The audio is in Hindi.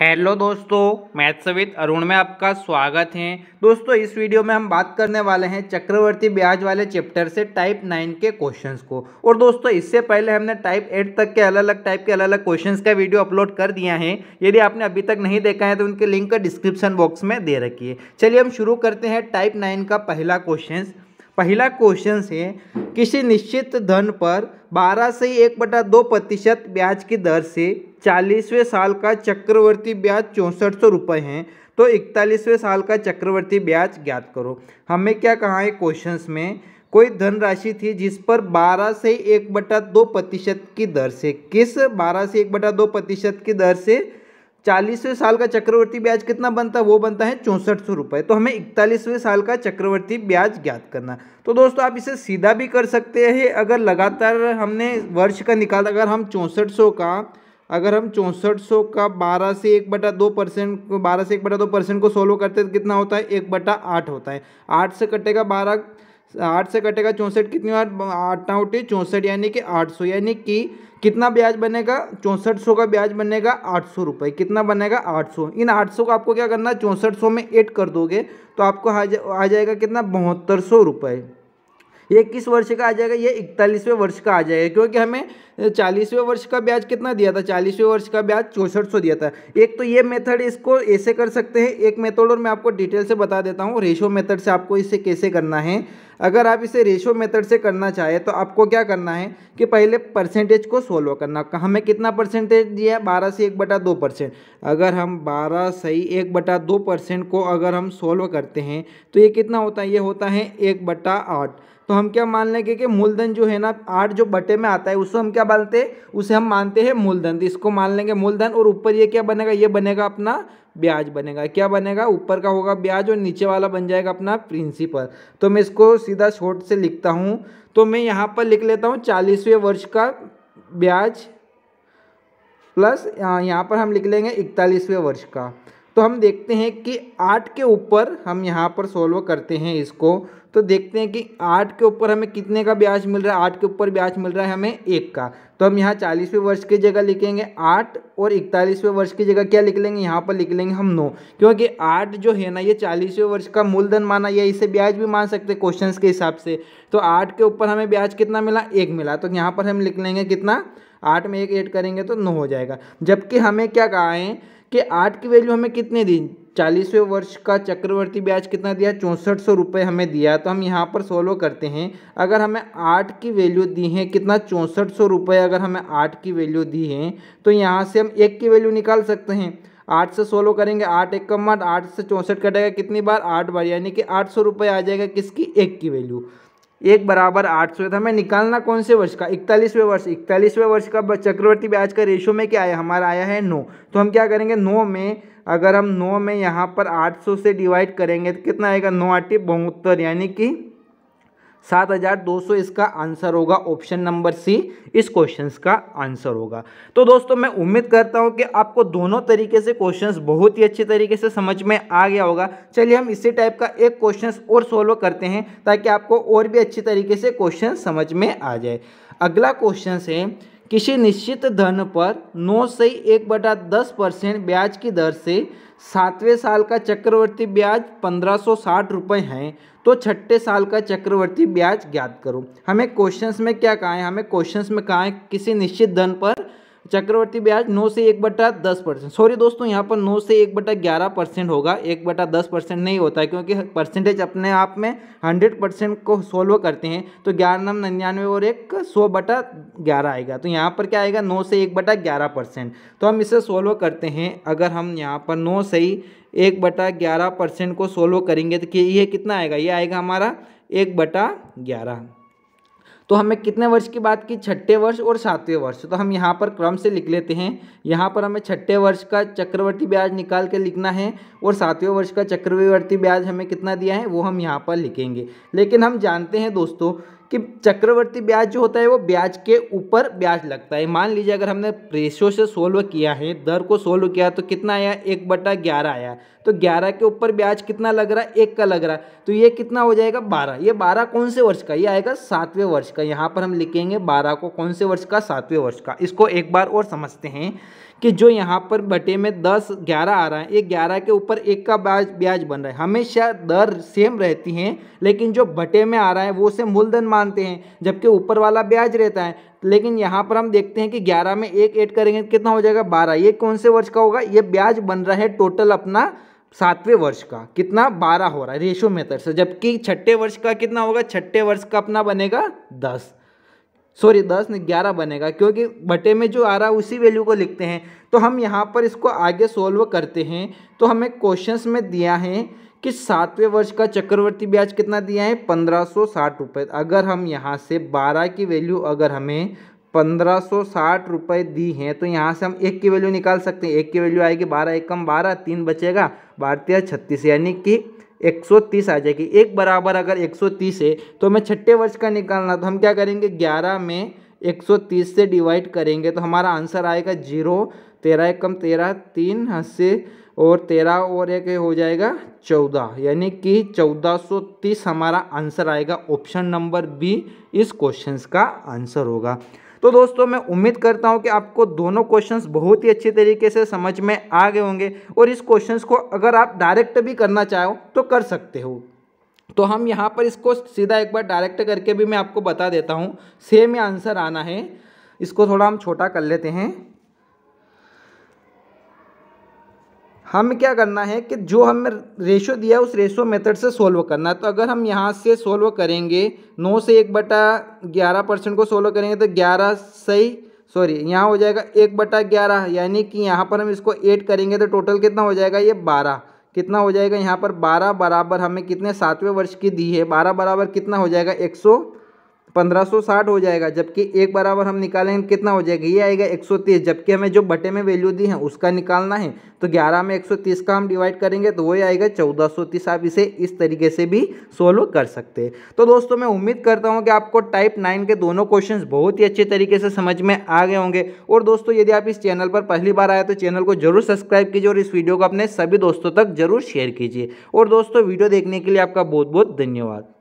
हेलो दोस्तों मैथ सवित अरुण में आपका स्वागत है दोस्तों इस वीडियो में हम बात करने वाले हैं चक्रवर्ती ब्याज वाले चैप्टर से टाइप नाइन के क्वेश्चंस को और दोस्तों इससे पहले हमने टाइप एट तक के अलग अलग टाइप के अलग अलग क्वेश्चंस का वीडियो अपलोड कर दिया है यदि आपने अभी तक नहीं देखा है तो उनके लिंक डिस्क्रिप्शन बॉक्स में दे रखी है चलिए हम शुरू करते हैं टाइप नाइन का पहला क्वेश्चन पहला क्वेश्चन है किसी निश्चित धन पर बारह से एक बटा दो प्रतिशत ब्याज की दर से चालीसवें साल का चक्रवर्ती ब्याज चौंसठ सौ रुपये हैं तो इकतालीसवें साल का चक्रवर्ती ब्याज ज्ञात करो हमें क्या कहा है क्वेश्चंस में कोई धनराशि थी जिस पर 12 से एक बटा दो प्रतिशत की दर से किस 12 से एक बटा दो प्रतिशत की दर से चालीसवें साल का चक्रवर्ती ब्याज कितना बनता है वो बनता है चौंसठ सौ रुपये तो हमें इकतालीसवें साल का चक्रवर्ती ब्याज ज्ञात करना तो दोस्तों आप इसे सीधा भी कर सकते हैं अगर लगातार हमने वर्ष का निकाला अगर हम चौंसठ का अगर हम चौंसठ सौ का बारह से एक बटा दो परसेंट बारह से एक बटा दो परसेंट को सोल्व करते हैं तो कितना होता है एक बटा आठ होता है आठ से कटेगा बारह आठ से कटेगा चौंसठ कितनी बार आठ उठे चौंसठ यानी कि आठ सौ यानी कि कितना ब्याज बनेगा चौंसठ सौ का ब्याज बनेगा आठ सौ रुपये कितना बनेगा आठ सौ इन आठ सौ को आपको क्या करना है चौंसठ सौ में एड कर दोगे तो आपको आ, जा, आ जाएगा कितना बहत्तर सौ रुपये ये किस वर्ष का आ जाएगा ये इकतालीसवें वर्ष का आ जाएगा क्योंकि हमें चालीसवें वर्ष का ब्याज कितना दिया था चालीसवें वर्ष का ब्याज चौंसठ सौ दिया था एक तो ये मेथड इसको ऐसे कर सकते हैं एक मेथड और मैं आपको डिटेल से बता देता हूँ रेशो मेथड से आपको इसे कैसे करना है अगर आप इसे रेशो मेथड से करना चाहें तो आपको क्या करना है कि पहले परसेंटेज को सोल्व करना हमें कितना परसेंटेज दिया है बारह से एक बटा दो परसेंट अगर हम बारह सही एक बटा दो परसेंट को अगर हम सोल्व करते हैं तो ये कितना होता है ये होता है एक बटा आठ तो हम क्या मान लेंगे कि मूलधन जो है ना आठ जो बटे में आता है उसको हम क्या मानते हैं उसे हम मानते हैं मूलधन तो इसको मान लेंगे मूलधन और ऊपर ये क्या बनेगा ये बनेगा अपना ब्याज बनेगा क्या बनेगा ऊपर का होगा ब्याज और नीचे वाला बन जाएगा अपना प्रिंसिपल तो मैं इसको सीधा शॉर्ट से लिखता हूँ तो मैं यहाँ पर लिख लेता हूँ चालीसवें वर्ष का ब्याज प्लस यहाँ पर हम लिख लेंगे इकतालीसवें वर्ष का तो हम देखते हैं कि आठ के ऊपर हम यहाँ पर सोल्व करते हैं इसको तो देखते हैं कि आठ के ऊपर हमें कितने का ब्याज मिल रहा है आठ के ऊपर ब्याज मिल रहा है हमें एक का तो हम यहाँ चालीसवें वर्ष की जगह लिखेंगे आठ और इकतालीसवें वर्ष की जगह क्या लिख लेंगे यहाँ पर लिख लेंगे हम नौ क्योंकि आठ जो है ना ये चालीसवें वर्ष का मूलधन माना या इसे ब्याज भी मान सकते हैं क्वेश्चन के हिसाब से तो आठ के ऊपर हमें ब्याज कितना मिला एक मिला तो यहाँ पर हम लिख लेंगे कितना आठ में एक ऐड करेंगे तो नौ हो जाएगा जबकि हमें क्या कहा है कि आठ की वैल्यू हमें कितने दी चालीसवें वर्ष का चक्रवर्ती ब्याज कितना दिया चौंसठ सौ रुपये हमें दिया तो हम यहाँ पर सोलो करते हैं अगर हमें आठ की वैल्यू दी है कितना चौंसठ सौ रुपये अगर हमें आठ की वैल्यू दी है तो यहाँ से हम एक की वैल्यू निकाल सकते हैं आठ से सोलो करेंगे आठ एक कम आठ आठ से चौंसठ कटेगा कितनी बार आठ बार यानी कि आठ सौ रुपये आ जाएगा किसकी एक की वैल्यू एक बराबर आठ सौ था तो हमें निकालना कौन से वर्ष का इकतालीसवें वर्ष इकतालीसवें वर्ष का चक्रवर्ती ब्याज का रेशो में क्या आया हमारा आया है नौ तो हम क्या करेंगे नौ में अगर हम नौ में यहाँ पर आठ सौ से डिवाइड करेंगे तो कितना आएगा नौ आटे बहत्तर यानी कि सात हज़ार दो सौ इसका आंसर होगा ऑप्शन नंबर सी इस क्वेश्चंस का आंसर होगा तो दोस्तों मैं उम्मीद करता हूँ कि आपको दोनों तरीके से क्वेश्चंस बहुत ही अच्छे तरीके से समझ में आ गया होगा चलिए हम इसी टाइप का एक क्वेश्चंस और सॉल्व करते हैं ताकि आपको और भी अच्छी तरीके से क्वेश्चन समझ में आ जाए अगला क्वेश्चन है किसी निश्चित धन पर नौ से एक बटा दस परसेंट ब्याज की दर से सातवें साल का चक्रवर्ती ब्याज पंद्रह सौ साठ रुपये हैं तो छठे साल का चक्रवर्ती ब्याज ज्ञात करो हमें क्वेश्चंस में क्या कहा है हमें क्वेश्चंस में कहा है किसी निश्चित धन पर चक्रवर्ती ब्याज नौ से एक बटा दस परसेंट सॉरी दोस्तों यहाँ पर नौ से एक बटा ग्यारह परसेंट होगा एक बटा दस परसेंट नहीं होता है क्योंकि परसेंटेज अपने आप में हंड्रेड परसेंट को सोल्व करते हैं तो ग्यारह नम निन्यानवे और एक सौ बटा ग्यारह आएगा तो यहाँ पर क्या आएगा नौ से एक बटा ग्यारह परसेंट तो हम इसे सोल्व करते हैं अगर हम यहाँ पर नौ से ही एक बटा ग्यारह परसेंट को सोल्व करेंगे तो कि ये कितना आएगा ये आएगा हमारा एक बटा ग्यारह तो हमें कितने वर्ष की बात की छठे वर्ष और सातवें वर्ष तो हम यहाँ पर क्रम से लिख लेते हैं यहाँ पर हमें छठे वर्ष का चक्रवर्ती ब्याज निकाल के लिखना है और सातवें वर्ष का चक्रवर्ती ब्याज हमें कितना दिया है वो हम यहाँ पर लिखेंगे लेकिन हम जानते हैं दोस्तों कि चक्रवर्ती ब्याज जो होता है वो ब्याज के ऊपर ब्याज लगता है मान लीजिए अगर हमने रेशो से सोल्व किया है दर को सोल्व किया तो कितना आया एक बटा ग्यारह आया तो ग्यारह के ऊपर ब्याज कितना लग रहा है एक का लग रहा है तो ये कितना हो जाएगा बारह ये बारह कौन से वर्ष का ये आएगा सातवें वर्ष का यहाँ पर हम लिखेंगे बारह को कौन से वर्ष का सातवें वर्ष का इसको एक बार और समझते हैं कि जो यहाँ पर बटे में दस ग्यारह आ रहा है ये ग्यारह के ऊपर एक का ब्याज ब्याज बन रहा है हमेशा दर सेम रहती हैं लेकिन जो बटे में आ रहा है वो उसे मूलधन मानते हैं जबकि ऊपर वाला ब्याज रहता है लेकिन यहाँ पर हम देखते हैं कि ग्यारह में एक ऐड करेंगे तो कितना हो जाएगा बारह ये कौन से वर्ष का होगा ये ब्याज बन रहा है टोटल अपना सातवें वर्ष का कितना बारह हो रहा है रेशो मेथड से जबकि छठे वर्ष का कितना होगा छठे वर्ष का अपना बनेगा दस सॉरी दस नहीं ग्यारह बनेगा क्योंकि बटे में जो आ रहा है उसी वैल्यू को लिखते हैं तो हम यहाँ पर इसको आगे सॉल्व करते हैं तो हमें क्वेश्चंस में दिया है कि सातवें वर्ष का चक्रवर्ती ब्याज कितना दिया है पंद्रह सौ साठ रुपये अगर हम यहाँ से बारह की वैल्यू अगर हमें पंद्रह सौ साठ रुपये दी हैं तो यहाँ से हम एक की वैल्यू निकाल सकते हैं एक की वैल्यू आएगी बारह एक कम बारह तीन बचेगा भारतीय छत्तीस यानी कि 130 आ जाएगी एक बराबर अगर 130 है तो हमें छठे वर्ष का निकालना तो हम क्या करेंगे 11 में 130 से डिवाइड करेंगे तो हमारा आंसर आएगा जीरो तेरह एक कम तेरह तीन अस्सी और तेरह और एक हो जाएगा चौदह यानी कि चौदह सौ तीस हमारा आंसर आएगा ऑप्शन नंबर बी इस क्वेश्चन का आंसर होगा तो दोस्तों मैं उम्मीद करता हूँ कि आपको दोनों क्वेश्चंस बहुत ही अच्छे तरीके से समझ में आ गए होंगे और इस क्वेश्चंस को अगर आप डायरेक्ट भी करना चाहो तो कर सकते हो तो हम यहाँ पर इसको सीधा एक बार डायरेक्ट करके भी मैं आपको बता देता हूँ सेम आंसर आना है इसको थोड़ा हम छोटा कर लेते हैं हमें क्या करना है कि जो हमें रेशो दिया है उस रेशो मेथड से सोल्व करना है तो अगर हम यहाँ से सोल्व करेंगे नौ से एक बटा ग्यारह परसेंट को सोल्व करेंगे तो ग्यारह सही सॉरी यहाँ हो जाएगा एक बटा ग्यारह यानी कि यहाँ पर हम इसको एड करेंगे तो टोटल कितना हो जाएगा ये बारह कितना हो जाएगा यहाँ पर बारह बराबर हमें कितने सातवें वर्ष की दी है बारह बराबर कितना हो जाएगा एक सौ 1560 हो जाएगा जबकि एक बराबर हम निकालेंगे तो कितना हो जाएगा ये आएगा 130 जबकि हमें जो बटे में वैल्यू दी है उसका निकालना है तो 11 में 130 का हम डिवाइड करेंगे तो वही आएगा 1430 आप इसे इस तरीके से भी सोल्व कर सकते हैं तो दोस्तों मैं उम्मीद करता हूँ कि आपको टाइप नाइन के दोनों क्वेश्चन बहुत ही अच्छे तरीके से समझ में आ गए होंगे और दोस्तों यदि आप इस चैनल पर पहली बार आए तो चैनल को जरूर सब्सक्राइब कीजिए और इस वीडियो को अपने सभी दोस्तों तक जरूर शेयर कीजिए और दोस्तों वीडियो देखने के लिए आपका बहुत बहुत धन्यवाद